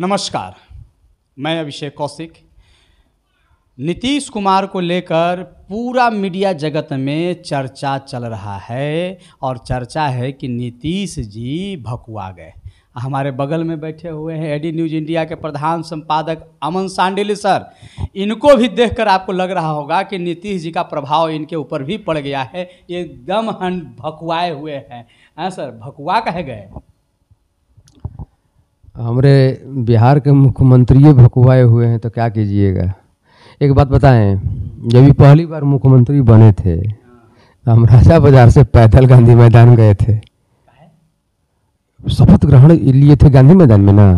नमस्कार मैं अभिषेक कौशिक नीतीश कुमार को लेकर पूरा मीडिया जगत में चर्चा चल रहा है और चर्चा है कि नीतीश जी भकुआ गए हमारे बगल में बैठे हुए हैं एडी न्यूज़ इंडिया के प्रधान संपादक अमन सांडिली सर इनको भी देखकर आपको लग रहा होगा कि नीतीश जी का प्रभाव इनके ऊपर भी पड़ गया है ये एकदम हंड भकुआए हुए हैं हाँ सर भकुआ कहे गए हमारे बिहार के मुख्यमंत्री भकुआए हुए हैं तो क्या कीजिएगा एक बात बताएं जब भी पहली बार मुख्यमंत्री बने थे तो हम राजा बाजार से पैदल गांधी मैदान गए थे शपथ ग्रहण लिए थे गांधी मैदान में ना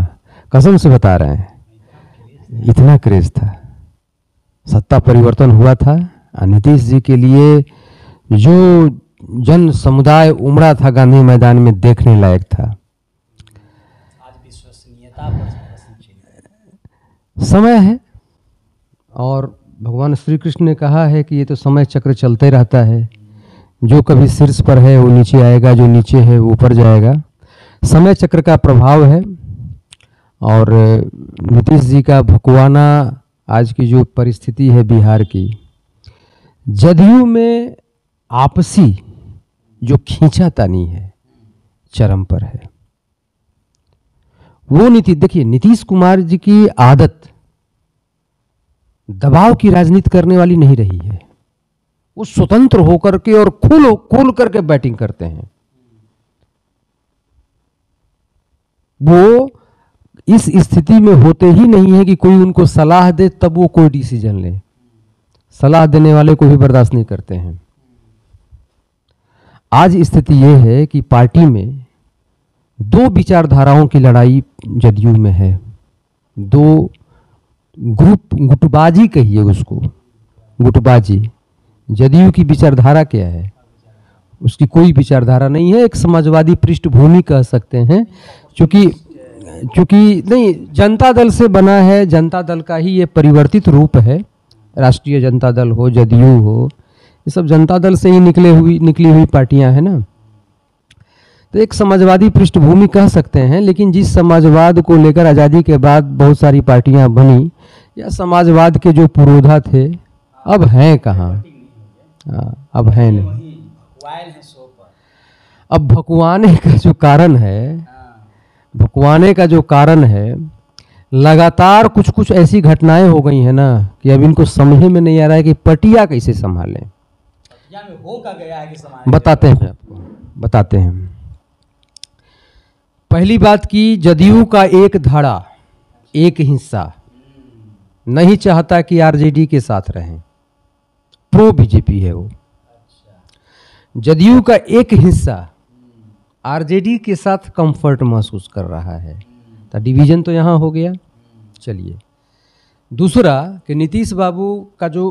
कसम से बता रहे हैं इतना क्रेज था सत्ता परिवर्तन हुआ था नीतीश जी के लिए जो जन समुदाय उमड़ा था गांधी मैदान में देखने लायक था समय है और भगवान श्री कृष्ण ने कहा है कि ये तो समय चक्र चलते रहता है जो कभी शीर्ष पर है वो नीचे आएगा जो नीचे है वो ऊपर जाएगा समय चक्र का प्रभाव है और नीतीश जी का भकवाना आज की जो परिस्थिति है बिहार की जदयू में आपसी जो खींचा तानी है चरम पर है वो नीति देखिए नीतीश कुमार जी की आदत दबाव की राजनीति करने वाली नहीं रही है वो स्वतंत्र होकर के और खुल खुल करके बैटिंग करते हैं वो इस स्थिति में होते ही नहीं है कि कोई उनको सलाह दे तब वो कोई डिसीजन ले सलाह देने वाले को भी बर्दाश्त नहीं करते हैं आज स्थिति यह है कि पार्टी में दो विचारधाराओं की लड़ाई जदयू में है दो ग्रुप गुटबाजी कहिए उसको गुटबाजी जदयू की विचारधारा क्या है उसकी कोई विचारधारा नहीं है एक समाजवादी पृष्ठभूमि कह सकते हैं क्योंकि क्योंकि नहीं जनता दल से बना है जनता दल का ही ये परिवर्तित रूप है राष्ट्रीय जनता दल हो जदयू हो ये सब जनता दल से ही निकले हुई निकली हुई पार्टियां हैं ना तो एक समाजवादी पृष्ठभूमि कह सकते हैं लेकिन जिस समाजवाद को लेकर आज़ादी के बाद बहुत सारी पार्टियां बनी या समाजवाद के जो पुरोधा थे अब हैं कहाँ हाँ, अब हैं नहीं अब भकवाने का जो कारण है भकवाने का जो कारण है लगातार कुछ कुछ ऐसी घटनाएं हो गई हैं ना कि अब इनको समझे में नहीं आ रहा है कि पटिया कैसे संभालें बताते हैं आपको बताते हैं पहली बात की जदयू का एक धड़ा एक हिस्सा नहीं चाहता कि आरजेडी के साथ रहें प्रो बीजेपी है वो जदयू का एक हिस्सा आरजेडी के साथ कंफर्ट महसूस कर रहा है तो डिवीजन तो यहाँ हो गया चलिए दूसरा कि नीतीश बाबू का जो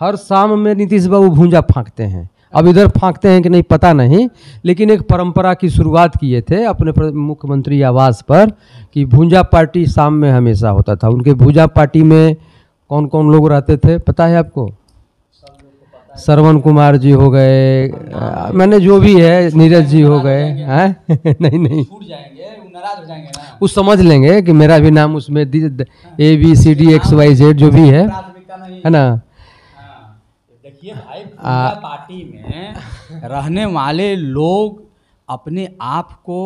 हर शाम में नीतीश बाबू भूंजा फांकते हैं अब इधर फाँकते हैं कि नहीं पता नहीं लेकिन एक परंपरा की शुरुआत किए थे अपने मुख्यमंत्री आवास पर कि भूंजा पार्टी शाम में हमेशा होता था उनके भूंजा पार्टी में कौन कौन लोग रहते थे पता है आपको श्रवण कुमार जी हो गए मैंने जो भी है नीरज जी हो गए हैं नहीं नहीं वो समझ लेंगे कि मेरा भी नाम उसमें A B C D X Y Z जो भी है है ना देखिए भाई आ, पार्टी में रहने वाले लोग अपने आप को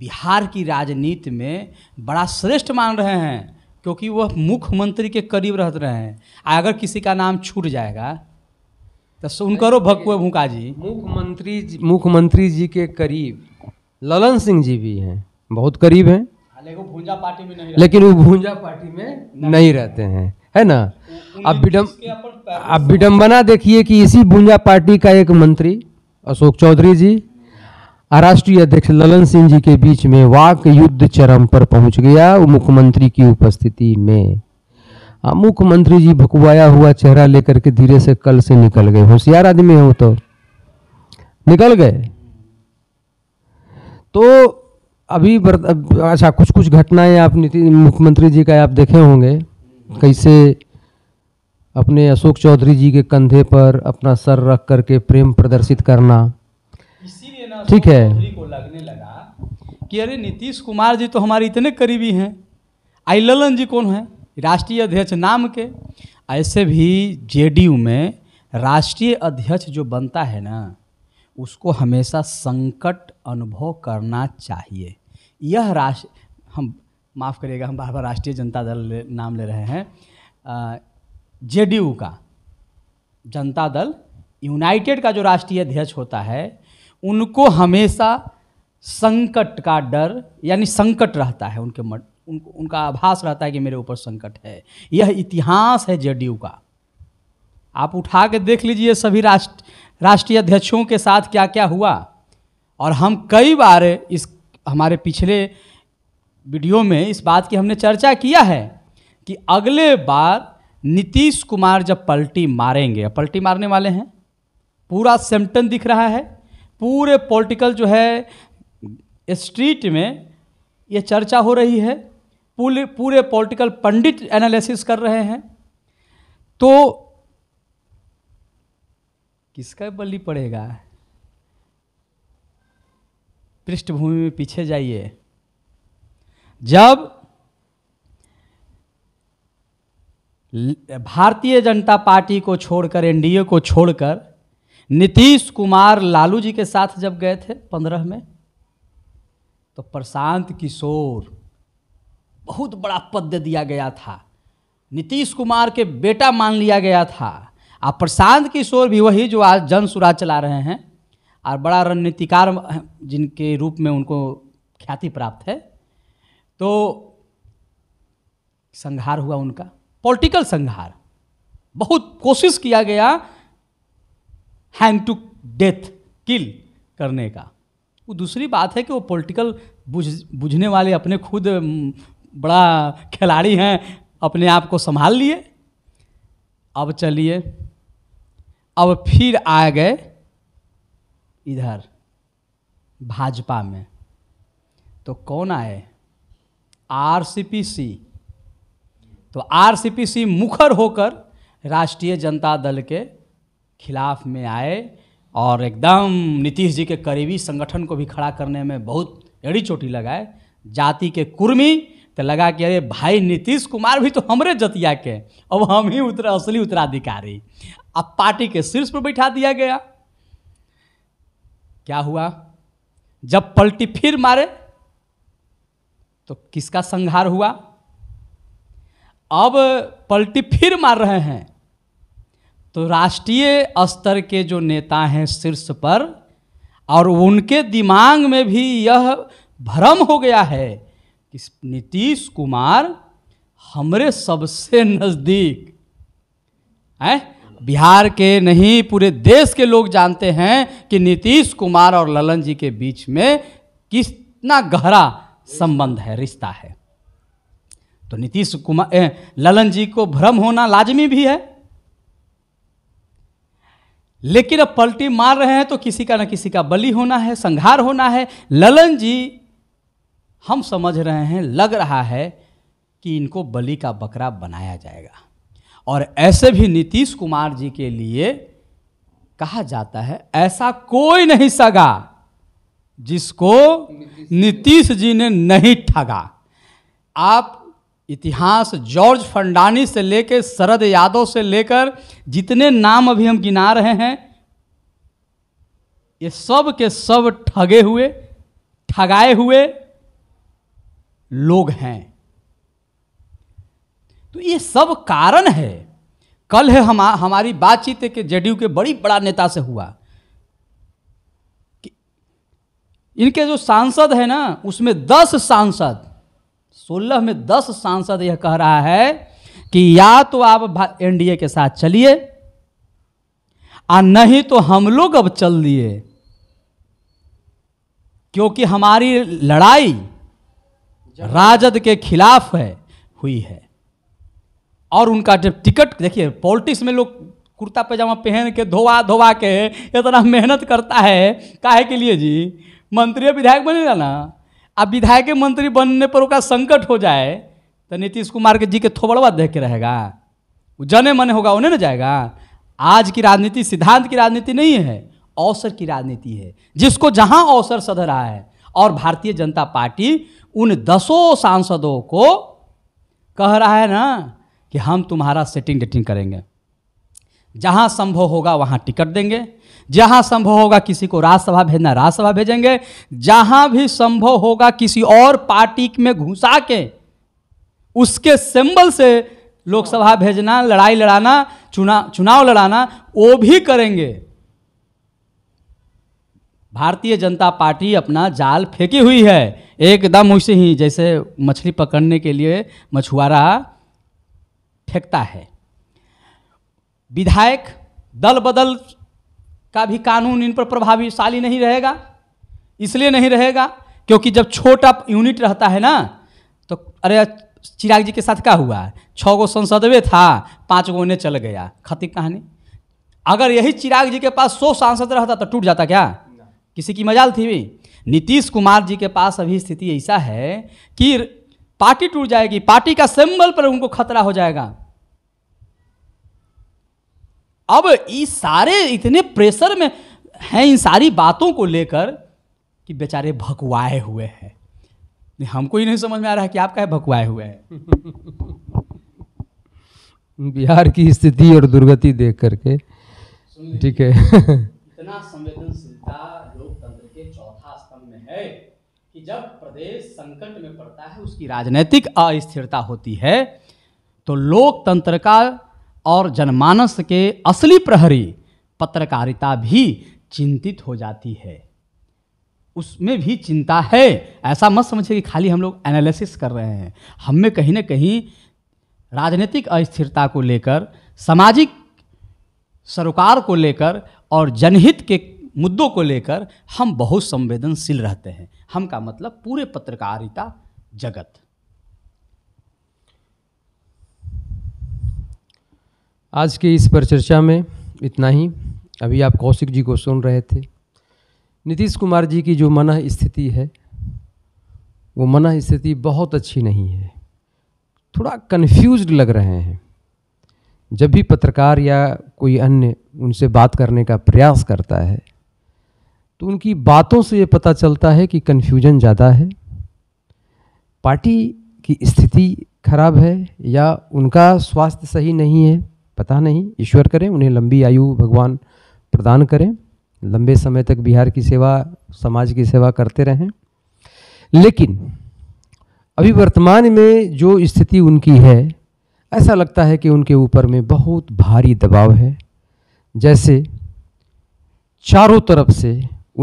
बिहार की राजनीति में बड़ा श्रेष्ठ मान रहे हैं क्योंकि वह मुख्यमंत्री के करीब रह रहे हैं अगर किसी का नाम छूट जाएगा तो सुन करो भूका जी मुख्यमंत्री मुख्यमंत्री जी के करीब ललन सिंह जी भी हैं बहुत करीब हैं हाँ, लेकिन भूंजा पार्टी में नहीं लेकिन वो भूंजा पार्टी में नहीं रहते हैं है ना अब विडम्ब आप विडंबना देखिए कि इसी बुंजा पार्टी का एक मंत्री अशोक चौधरी जी राष्ट्रीय अध्यक्ष ललन सिंह जी के बीच में वाक युद्ध चरम पर पहुंच गया मुख्यमंत्री की उपस्थिति में हाँ, मुख्यमंत्री जी भकुआया हुआ चेहरा लेकर के धीरे से कल से निकल गए होशियार आदमी हो तो निकल गए तो अभी अच्छा कुछ कुछ घटनाएं आप नीति मुख्यमंत्री जी का आप देखे होंगे कैसे अपने अशोक चौधरी जी के कंधे पर अपना सर रख करके प्रेम प्रदर्शित करना ठीक है को लगने लगा कि अरे नीतीश कुमार जी तो हमारे इतने करीबी हैं आई ललन जी कौन है राष्ट्रीय अध्यक्ष नाम के ऐसे भी जेडीयू में राष्ट्रीय अध्यक्ष जो बनता है ना उसको हमेशा संकट अनुभव करना चाहिए यह राष्ट्र हम माफ़ करिएगा हम बार बार राष्ट्रीय जनता दल नाम ले रहे हैं जेडीयू का जनता दल यूनाइटेड का जो राष्ट्रीय अध्यक्ष होता है उनको हमेशा संकट का डर यानी संकट रहता है उनके मन उन, उनका आभास रहता है कि मेरे ऊपर संकट है यह इतिहास है जेडीयू का आप उठा के देख लीजिए सभी राष्ट्र राष्ट्रीय अध्यक्षों के साथ क्या क्या हुआ और हम कई बार इस हमारे पिछले वीडियो में इस बात की हमने चर्चा किया है कि अगले बार नीतीश कुमार जब पलटी मारेंगे पलटी मारने वाले हैं पूरा सिम्टम दिख रहा है पूरे पॉलिटिकल जो है स्ट्रीट में ये चर्चा हो रही है पूरे पूरे पॉलिटिकल पंडित एनालिसिस कर रहे हैं तो किसका बलि पड़ेगा पृष्ठभूमि में पीछे जाइए जब भारतीय जनता पार्टी को छोड़कर एनडीए को छोड़कर नीतीश कुमार लालू जी के साथ जब गए थे पंद्रह में तो प्रशांत किशोर बहुत बड़ा पद दिया गया था नीतीश कुमार के बेटा मान लिया गया था और प्रशांत किशोर भी वही जो आज जन सुराज चला रहे हैं और बड़ा रणनीतिकार जिनके रूप में उनको ख्याति प्राप्त है तो संहार हुआ उनका पॉलिटिकल संहार बहुत कोशिश किया गया हैंग टू डेथ किल करने का वो दूसरी बात है कि वो पॉलिटिकल बुझ बुझने वाले अपने खुद बड़ा खिलाड़ी हैं अपने आप को संभाल लिए अब चलिए अब फिर आ गए इधर भाजपा में तो कौन आए आर सी पी सी तो आरसीपीसी मुखर होकर राष्ट्रीय जनता दल के खिलाफ में आए और एकदम नीतीश जी के करीबी संगठन को भी खड़ा करने में बहुत एड़ी चोटी लगाए जाति के कुर्मी तो लगा कि अरे भाई नीतीश कुमार भी तो हमरे जतिया के अब हम ही उतरा असली उत्तराधिकारी अब पार्टी के शीर्ष पर बैठा दिया गया क्या हुआ जब पलटी फिर मारे तो किसका संहार हुआ अब पलटी फिर मार रहे हैं तो राष्ट्रीय स्तर के जो नेता हैं शीर्ष पर और उनके दिमाग में भी यह भ्रम हो गया है कि नीतीश कुमार हमरे सबसे नज़दीक हैं बिहार के नहीं पूरे देश के लोग जानते हैं कि नीतीश कुमार और ललन जी के बीच में कितना गहरा संबंध है रिश्ता है तो नीतीश कुमार ललन जी को भ्रम होना लाजमी भी है लेकिन अब पलटी मार रहे हैं तो किसी का ना किसी का बलि होना है संघार होना है ललन जी हम समझ रहे हैं लग रहा है कि इनको बलि का बकरा बनाया जाएगा और ऐसे भी नीतीश कुमार जी के लिए कहा जाता है ऐसा कोई नहीं सगा जिसको नीतीश जी ने नहीं ठगा आप इतिहास जॉर्ज फंडानी से लेकर शरद यादव से लेकर जितने नाम अभी हम गिना रहे हैं ये सब के सब ठगे हुए ठगाए हुए लोग हैं तो ये सब कारण है कल है हम हमारी बातचीत के जेडीयू के बड़ी बड़ा नेता से हुआ कि इनके जो सांसद है ना उसमें दस सांसद सोलह में दस सांसद यह कह रहा है कि या तो आप एनडीए के साथ चलिए आ नहीं तो हम लोग अब चल दिए क्योंकि हमारी लड़ाई राजद के खिलाफ है हुई है और उनका जब टिकट देखिए पॉलिटिक्स में लोग कुर्ता पैजामा पहन के धोवा धोवा के इतना मेहनत करता है काहे के लिए जी मंत्री विधायक बनेगा ना आ विधायक मंत्री बनने पर उसका संकट हो जाए तो नीतीश कुमार के जी के थोबड़वा देख के रहेगा वो जने मने होगा उन्हें ना जाएगा आज की राजनीति सिद्धांत की राजनीति नहीं है अवसर की राजनीति है जिसको जहां अवसर सध रहा है और भारतीय जनता पार्टी उन दसों सांसदों को कह रहा है ना कि हम तुम्हारा सेटिंग डेटिंग करेंगे जहां संभव होगा वहां टिकट देंगे जहां संभव होगा किसी को राज्यसभा भेजना राज्यसभा भेजेंगे जहां भी संभव होगा किसी और पार्टी में घुसा के उसके सिंबल से लोकसभा भेजना लड़ाई लड़ाना चुना चुनाव लड़ाना वो भी करेंगे भारतीय जनता पार्टी अपना जाल फेंकी हुई है एकदम उसे ही जैसे मछली पकड़ने के लिए मछुआरा फेंकता है विधायक दल बदल का भी कानून इन पर प्रभावशाली नहीं रहेगा इसलिए नहीं रहेगा क्योंकि जब छोटा यूनिट रहता है ना तो अरे चिराग जी के साथ क्या हुआ छः गो संसदवे था पाँच गो ने चल गया खती कहानी अगर यही चिराग जी के पास सौ सांसद रहता तो टूट जाता क्या किसी की मजाल थी भी नीतीश कुमार जी के पास अभी स्थिति ऐसा है कि पार्टी टूट जाएगी पार्टी का सिंबल पर उनको खतरा हो जाएगा अब इस सारे इतने प्रेशर में हैं इन सारी बातों को लेकर कि बेचारे भकवाए हुए हैं हमको ही नहीं समझ में आ रहा है कि आप क्या भकवाए हुए हैं बिहार की स्थिति और दुर्गति देख करके ठीक है इतना संवेदनशीलता लोकतंत्र के चौथा स्तंभ में है कि जब प्रदेश संकट में पड़ता है उसकी राजनीतिक अस्थिरता होती है तो लोकतंत्र का और जनमानस के असली प्रहरी पत्रकारिता भी चिंतित हो जाती है उसमें भी चिंता है ऐसा मत समझिए कि खाली हम लोग एनालिसिस कर रहे हैं हम में कहीं ना कहीं राजनीतिक अस्थिरता को लेकर सामाजिक सरोकार को लेकर और जनहित के मुद्दों को लेकर हम बहुत संवेदनशील रहते हैं हम का मतलब पूरे पत्रकारिता जगत आज के इस परिचर्चा में इतना ही अभी आप कौशिक जी को सुन रहे थे नीतीश कुमार जी की जो मन स्थिति है वो मन स्थिति बहुत अच्छी नहीं है थोड़ा कन्फ्यूज लग रहे हैं जब भी पत्रकार या कोई अन्य उनसे बात करने का प्रयास करता है तो उनकी बातों से ये पता चलता है कि कन्फ्यूजन ज़्यादा है पार्टी की स्थिति खराब है या उनका स्वास्थ्य सही नहीं है पता नहीं ईश्वर करें उन्हें लंबी आयु भगवान प्रदान करें लंबे समय तक बिहार की सेवा समाज की सेवा करते रहें लेकिन अभी वर्तमान में जो स्थिति उनकी है ऐसा लगता है कि उनके ऊपर में बहुत भारी दबाव है जैसे चारों तरफ से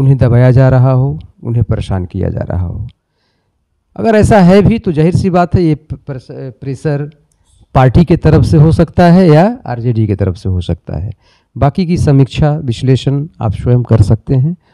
उन्हें दबाया जा रहा हो उन्हें परेशान किया जा रहा हो अगर ऐसा है भी तो जाहिर सी बात है ये प्रेशर पार्टी के तरफ से हो सकता है या आरजेडी के तरफ से हो सकता है बाकी की समीक्षा विश्लेषण आप स्वयं कर सकते हैं